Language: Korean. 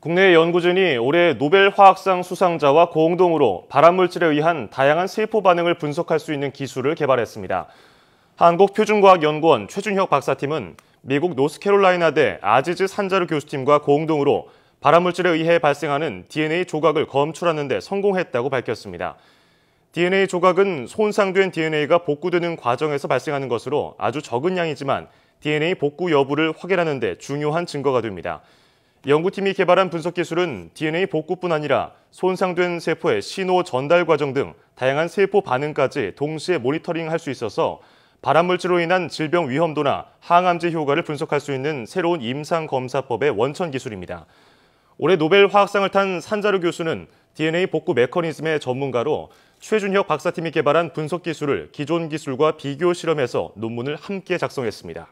국내 연구진이 올해 노벨 화학상 수상자와 공동으로 발암물질에 의한 다양한 세포 반응을 분석할 수 있는 기술을 개발했습니다. 한국표준과학연구원 최준혁 박사팀은 미국 노스캐롤라이나대 아지즈 산자르 교수팀과 공동으로 발암물질에 의해 발생하는 DNA 조각을 검출하는 데 성공했다고 밝혔습니다. DNA 조각은 손상된 DNA가 복구되는 과정에서 발생하는 것으로 아주 적은 양이지만 DNA 복구 여부를 확인하는 데 중요한 증거가 됩니다. 연구팀이 개발한 분석 기술은 DNA 복구뿐 아니라 손상된 세포의 신호 전달 과정 등 다양한 세포 반응까지 동시에 모니터링할 수 있어서 발암물질로 인한 질병 위험도나 항암제 효과를 분석할 수 있는 새로운 임상검사법의 원천 기술입니다. 올해 노벨 화학상을 탄 산자르 교수는 DNA 복구 메커니즘의 전문가로 최준혁 박사팀이 개발한 분석 기술을 기존 기술과 비교 실험해서 논문을 함께 작성했습니다.